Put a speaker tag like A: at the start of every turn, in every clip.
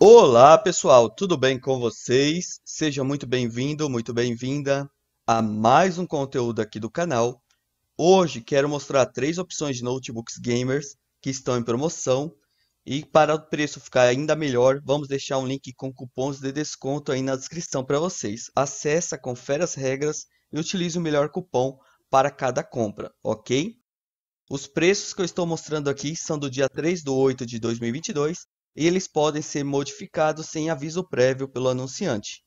A: Olá, pessoal, tudo bem com vocês? Seja muito bem-vindo, muito bem-vinda a mais um conteúdo aqui do canal. Hoje quero mostrar três opções de notebooks gamers que estão em promoção e para o preço ficar ainda melhor, vamos deixar um link com cupons de desconto aí na descrição para vocês. Acesse, confere as regras e utilize o melhor cupom para cada compra, ok? Os preços que eu estou mostrando aqui são do dia 3 do 8 de 2022 eles podem ser modificados sem aviso prévio pelo anunciante.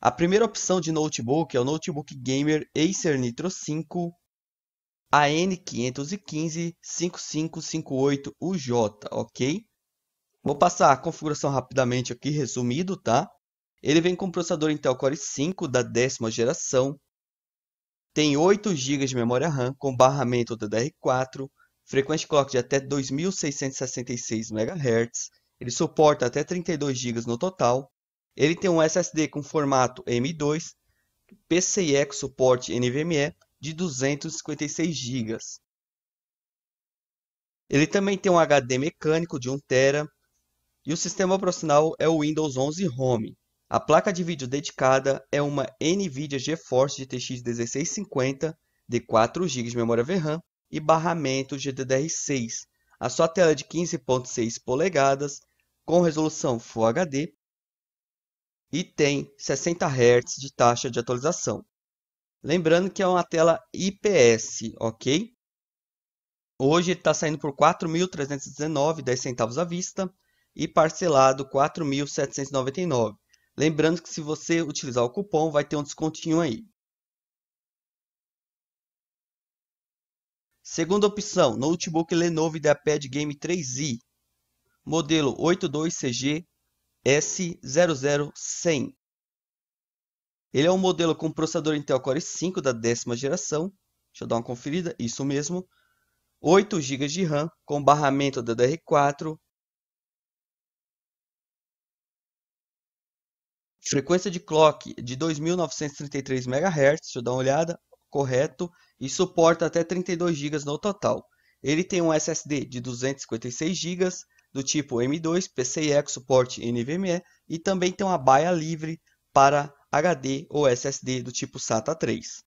A: A primeira opção de notebook é o notebook gamer Acer Nitro 5 AN515-5558UJ, ok? Vou passar a configuração rapidamente aqui, resumido, tá? Ele vem com processador Intel Core 5 da décima geração, tem 8 GB de memória RAM com barramento DDR4, frequente clock de até 2.666 MHz, ele suporta até 32 GB no total, ele tem um SSD com formato M2, PCIe com suporte NVMe de 256 GB. Ele também tem um HD mecânico de 1 TB e o sistema operacional é o Windows 11 Home. A placa de vídeo dedicada é uma NVIDIA GeForce GTX 1650 de 4 GB de memória VRAM e barramento GDDR6. A sua tela de 15.6 polegadas com resolução Full HD e tem 60 Hz de taxa de atualização. Lembrando que é uma tela IPS, ok? Hoje está saindo por R$ 4.319,10 à vista e parcelado R$ 4.799. Lembrando que se você utilizar o cupom vai ter um descontinho aí. Segunda opção, notebook Lenovo IdeaPad Game 3i, modelo 82CG S00100. Ele é um modelo com processador Intel Core i5 da décima geração. Deixa eu dar uma conferida, isso mesmo. 8 GB de RAM com barramento DDR4. Frequência de clock de 2.933 MHz, deixa eu dar uma olhada, correto e suporta até 32 GB no total. Ele tem um SSD de 256 GB do tipo M2, PCIe com suporte NVMe e também tem uma baia livre para HD ou SSD do tipo SATA 3.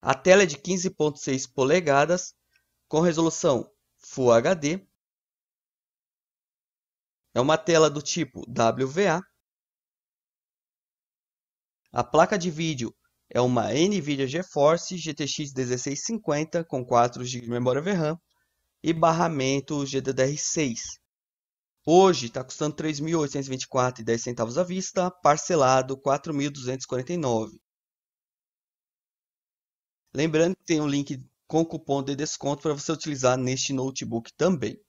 A: A tela é de 15.6 polegadas com resolução Full HD. É uma tela do tipo WVA. A placa de vídeo é uma NVIDIA GeForce GTX 1650 com 4 GB de memória VRAM e barramento GDDR6. Hoje está custando R$ 3.824,10 à vista, parcelado R$ 4.249. Lembrando que tem um link com cupom de desconto para você utilizar neste notebook também.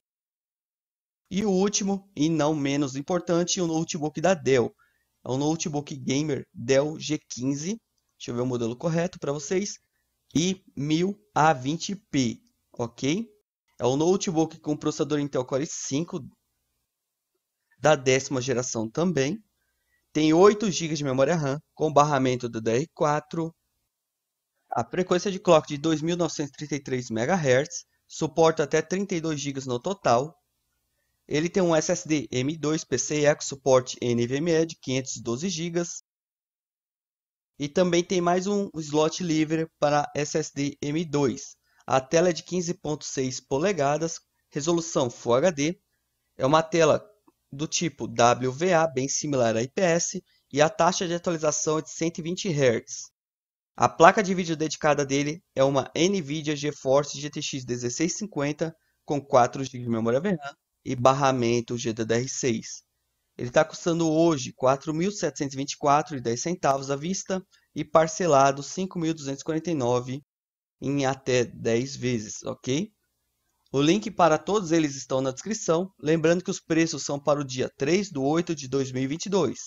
A: E o último, e não menos importante, o notebook da Dell. É um notebook gamer Dell G15 Deixa eu ver o modelo correto para vocês. i 1000A20P, ok? É um notebook com processador Intel Core 5 da décima geração também. Tem 8 GB de memória RAM com barramento do DR4. A frequência de clock de 2933 MHz, suporta até 32 GB no total. Ele tem um SSD M2 PCIe com suporte NVMe de 512 GB, e também tem mais um slot livre para SSD M2. A tela é de 15.6 polegadas, resolução Full HD, é uma tela do tipo WVA, bem similar à IPS, e a taxa de atualização é de 120 Hz. A placa de vídeo dedicada dele é uma NVIDIA GeForce GTX 1650 com 4 GB de memória VRAM e barramento GDDR6. Ele está custando hoje R$ 4.724,10 à vista e parcelado R$ 5.249 em até 10 vezes, ok? O link para todos eles estão na descrição, lembrando que os preços são para o dia 3 de 8 de 2022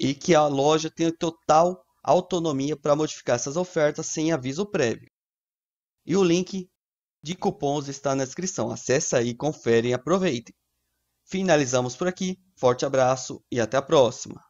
A: e que a loja tem total autonomia para modificar essas ofertas sem aviso prévio. E o link de cupons está na descrição. Acesse aí, confere e aproveitem. Finalizamos por aqui. Forte abraço e até a próxima!